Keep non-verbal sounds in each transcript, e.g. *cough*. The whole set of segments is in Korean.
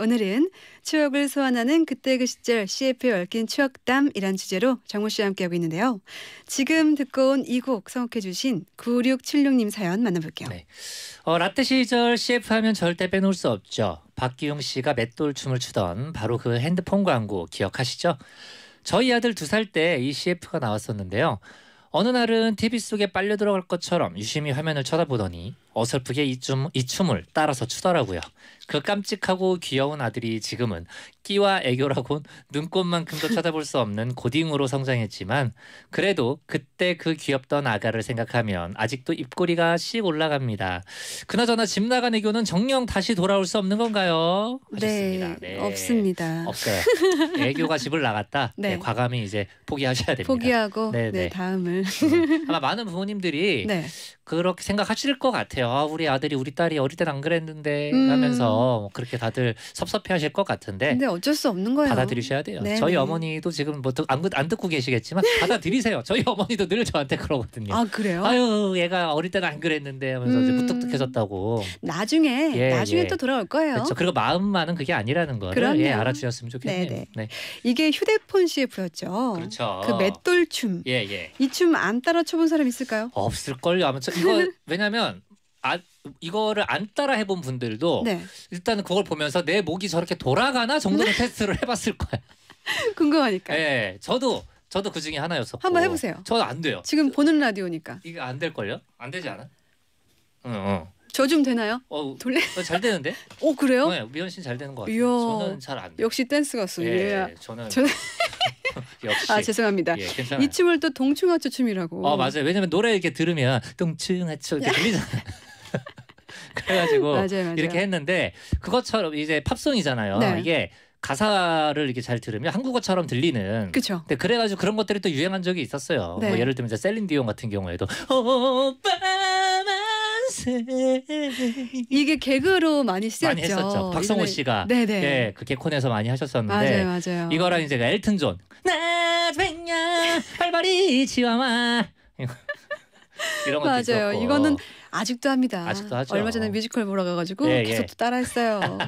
오늘은 추억을 소환하는 그때 그 시절 CF에 얽힌 추억담이란 주제로 정우 씨와 함께하고 있는데요. 지금 듣고 온 이곡 선곡해 주신 9676님 사연 만나볼게요. 네. 어, 라떼 시절 CF 하면 절대 빼놓을 수 없죠. 박기웅 씨가 맷돌 춤을 추던 바로 그 핸드폰 광고 기억하시죠? 저희 아들 두 살 때 이 CF가 나왔었는데요. 어느 날은 TV 속에 빨려 들어갈 것처럼 유심히 화면을 쳐다보더니 어설프게 이, 춤, 이 춤을 따라서 추더라고요. 그 깜찍하고 귀여운 아들이 지금은 끼와 애교라곤 *laughs* 눈꽃만큼도 쳐다볼 수 없는 고딩으로 성장했지만 그래도 그때 그 귀엽던 아가를 생각하면 아직도 입꼬리가 씩 올라갑니다. 그나저나 집 나간 애교는 정녕 다시 돌아올 수 없는 건가요? 네, 하셨습니다. 네, 네. 없습니다. 없어요. 애교가 집을 나갔다. *laughs* 네. 네, 과감히 이제 포기하셔야 됩니다. 포기하고 네, 네, 네. 다음을. 음, 아마 많은 부모님들이 *laughs* 그렇게 생각하실 것 같아요. 아, 우리 아들이 우리 딸이 어릴 땐안 그랬는데 음. 하면서 뭐 그렇게 다들 섭섭해하실 것 같은데. 근데 어쩔 수 없는 거예요. 받아들이셔야 돼요. 네 저희 네. 어머니도 지금 뭐안 안 듣고 계시겠지만 네. 받아들이세요. 저희 어머니도 늘 저한테 그러거든요. 아 그래요? 아유 얘가 어릴 때땐안 그랬는데 하면서 음. 이제 무뚝뚝해졌다고. 나중에 예, 나중에 예. 또 돌아올 거예요. 그렇죠. 그리고 마음만은 그게 아니라는 거를 예, 그럼요. 예, 알아주셨으면 좋겠네요. 네, 네. 이게 휴대폰 CF였죠. 그렇죠. 그 맷돌 춤. 예 예. 이 춤 안 따라 춰본 사람 있을까요? 없을걸요. 아마 이거 *laughs* 왜냐면 안, 아, 이거를 안 따라 해본 분들도 네. 일단 그걸 보면서 내 목이 저렇게 돌아가나 정도는 네. *laughs* 테스트를 해봤을 거야. 궁금하니까. 네, 저도 저도 그 중에 하나였었고. 한번 해보세요. 저안 돼요. 지금 보는 라디오니까. 이거 안될 걸요? 안 되지 않아? 저좀 되나요? 어, 돌래? 어, 잘 되는데? *laughs* 어 그래요? 네, 미연 씨잘 되는 것 같아요. 저는 잘 안. 돼요. 역시 댄스 가수. 예, 예. 저는. 저는... *laughs* 역시. 아 죄송합니다. 예, 이 춤을 또 동충하초 춤이라고. 어 맞아요. 왜냐면 노래 이렇게 들으면 동충하초 들리잖아. *laughs* 그래가지고 맞아요, 맞아요. 이렇게 했는데 그것처럼 이제 팝송이잖아요. 네. 이게 가사를 이렇게 잘 들으면 한국어처럼 들리는. 그렇죠. 근데 그래가지고 그런 것들이 또 유행한 적이 있었어요. 뭐 네. 뭐 예를 들면 이제 셀린 디온 같은 경우에도 어, 오빠 *laughs* 이게 개그로 많이 쓰였죠. 많이 했었죠. 박성호 씨가 네네. 예, 그 개콘에서 많이 하셨었는데 맞아요, 맞아요. 이거랑 이제 그 엘튼 존. 나 뱅야 발발이 지와마 이런 것도 맞아요. 있었고. 이거는 아직도 합니다. 아직도 하죠. 얼마 전에 뮤지컬 보러 가가지고 예, 계속 예. 또 따라했어요.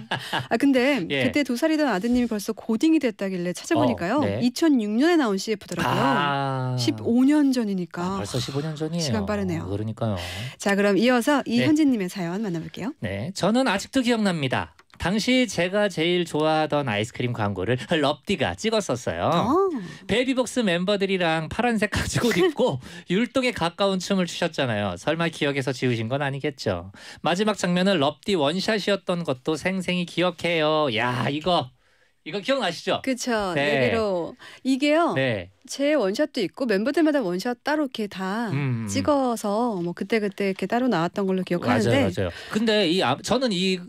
아 근데 *laughs* 예. 그때 두 살이던 아드님이 벌써 고딩이 됐다길래 찾아보니까요. 어, 네. 2006년에 나온 CF더라고요. 아 15년 전이니까. 아, 벌써 15년 전이에요. 시간 빠르네요. 그러니까요. 자 그럼 이어서 네. 이현진님의 네. 사연 만나볼게요. 네, 저는 아직도 기억납니다. 당시 제가 제일 좋아하던 아이스크림 광고를 럽디가 찍었었어요. 어. 베이비복스 멤버들이랑 파란색 가죽옷 입고 *laughs* 율동에 가까운 춤을 추셨잖아요. 설마 기억에서 지우신 건 아니겠죠. 마지막 장면은 럽디 원샷이었던 것도 생생히 기억해요. 야 이거 이거 기억나시죠? 그렇죠. 네. 네로 이게요. 네. 제 원샷도 있고 멤버들마다 원샷 따로 이렇게 다 음, 음. 음. 찍어서 뭐 그때 그때 이렇게 따로 나왔던 걸로 기억하는데. 맞아요, 맞아요. 근데 이 아, 저는 이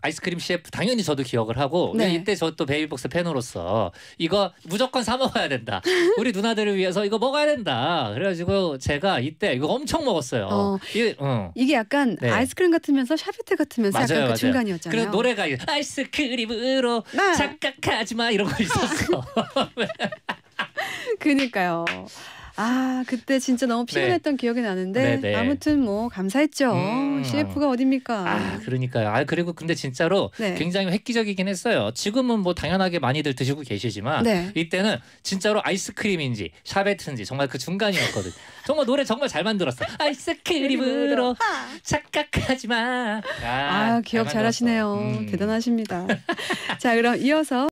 아이스크림 셰프 당연히 저도 기억을 하고 네. 이때 저 또 베이비복스 팬으로서 이거 무조건 사 먹어야 된다. 우리 누나들을 위해서 이거 먹어야 된다. 그래가지고 제가 이때 이거 엄청 먹었어요. 어, 이, 어. 게 약간 네. 아이스크림 같으면서 샤베트 같으면서 그 맞아요, 약간 그맞 중간이었잖아요. 그리고 노래가 아이스크림으로 나. 네. 착각하지 마 이런 거 있었어. *laughs* 그니까요. 아 그때 진짜 너무 네. 피곤했던 네. 기억이 나는데 네네. 네. 아무튼 뭐 감사했죠. 음. CF가 어딥니까? 아 그러니까요. 아 그리고 근데 진짜로 네. 굉장히 획기적이긴 했어요. 지금은 뭐 당연하게 많이들 드시고 계시지만 네. 이때는 진짜로 아이스크림인지 샤베트인지 정말 그 중간이었거든. *laughs* 정말 노래 정말 잘 만들었어. 아이스크림으로 아. 착각하지 마. 아, 아 기억 잘하시네요. 음. 대단하십니다. *laughs* 자 그럼 이어서.